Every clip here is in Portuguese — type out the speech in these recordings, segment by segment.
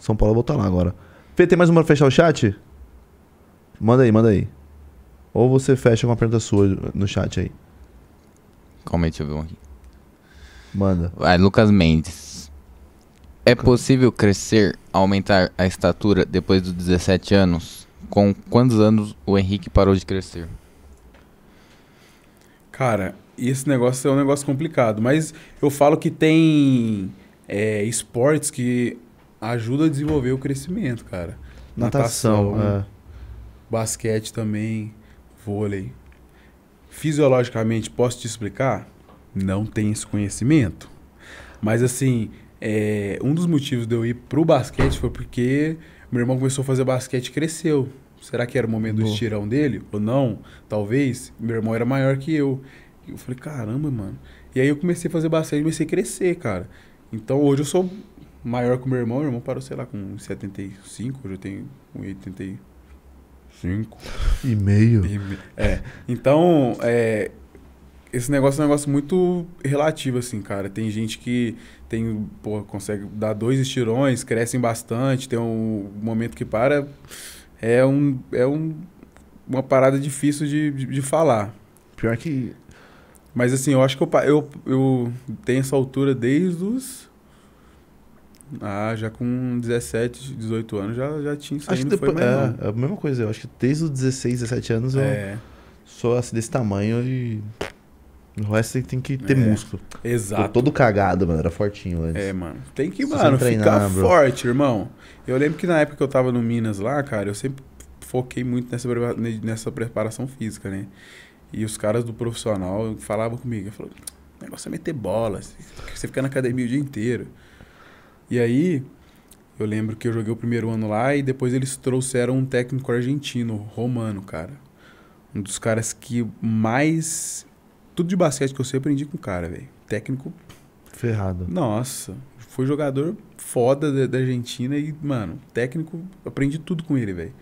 São Paulo voltar tá lá agora. Fê, tem mais uma pra fechar o chat? Manda aí, manda aí. Ou você fecha com uma pergunta sua no chat aí. Calma aí, deixa eu ver um aqui. Manda. Vai, Lucas Mendes. É possível crescer, aumentar a estatura depois dos 17 anos? Com quantos anos o Henrique parou de crescer? Cara, esse negócio é um negócio complicado, mas eu falo que tem é, esportes que ajuda a desenvolver o crescimento, cara. Natação, Natação é. basquete também, vôlei. Fisiologicamente, posso te explicar? Não tem esse conhecimento. Mas assim, é, um dos motivos de eu ir pro basquete foi porque meu irmão começou a fazer basquete e cresceu. Será que era o momento Boa. do estirão dele? Ou não? Talvez. Meu irmão era maior que eu. Eu falei, caramba, mano. E aí eu comecei a fazer basquete e comecei a crescer, cara. Então hoje eu sou maior que o meu irmão. Meu irmão parou, sei lá, com 75, hoje eu tenho 85. E meio. E me... É. Então, é, esse negócio é um negócio muito relativo, assim, cara. Tem gente que tem, pô, consegue dar dois estirões, crescem bastante, tem um momento que para. É, um, é um, uma parada difícil de, de, de falar. Pior que. Mas assim, eu acho que eu, eu, eu tenho essa altura desde os ah, já com 17, 18 anos já, já tinha isso acho aí, que depois, é, é, a mesma coisa, eu acho que desde os 16, 17 anos eu é. sou assim desse tamanho e. O resto tem que ter é. músculo. Exato. Tô todo cagado, mano. Era fortinho antes. É, mano. Tem que, mano, treinar, ficar bro. forte, irmão. Eu lembro que na época que eu tava no Minas lá, cara, eu sempre foquei muito nessa, nessa preparação física, né? E os caras do profissional falavam comigo. Eu falava, o negócio é meter bola. Você fica na academia o dia inteiro. E aí, eu lembro que eu joguei o primeiro ano lá e depois eles trouxeram um técnico argentino, romano, cara. Um dos caras que mais. Tudo de basquete que eu sei, aprendi com o cara, velho. Técnico. Ferrado. Nossa. Foi jogador foda da, da Argentina e, mano, técnico, aprendi tudo com ele, velho.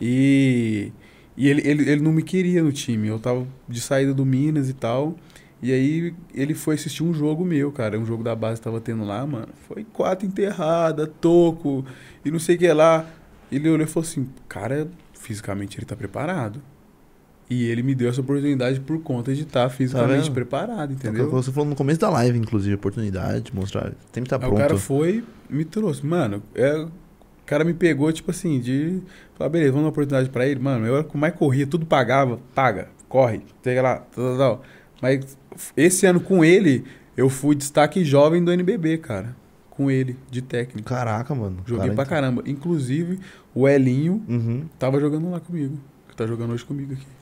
E. E ele, ele, ele não me queria no time. Eu tava de saída do Minas e tal. E aí ele foi assistir um jogo meu, cara. Um jogo da base que tava tendo lá, mano. Foi quatro enterrada, toco e não sei o que lá. Ele olhou e falou assim, cara, fisicamente ele tá preparado. E ele me deu essa oportunidade por conta de estar tá fisicamente tá preparado, então, entendeu? Você falou no começo da live, inclusive, oportunidade, mostrar, tem que estar tá pronto. o cara foi, me trouxe. Mano, é, o cara me pegou, tipo assim, de falar, beleza, vamos dar uma oportunidade para ele. Mano, eu era o mais corria, tudo pagava, paga, corre, pega lá, tal, tal, tal. Mas esse ano com ele, eu fui destaque jovem do NBB, cara. Com ele, de técnico. Caraca, mano. Joguei cara, pra então. caramba. Inclusive, o Elinho uhum. tava jogando lá comigo. Que tá jogando hoje comigo aqui.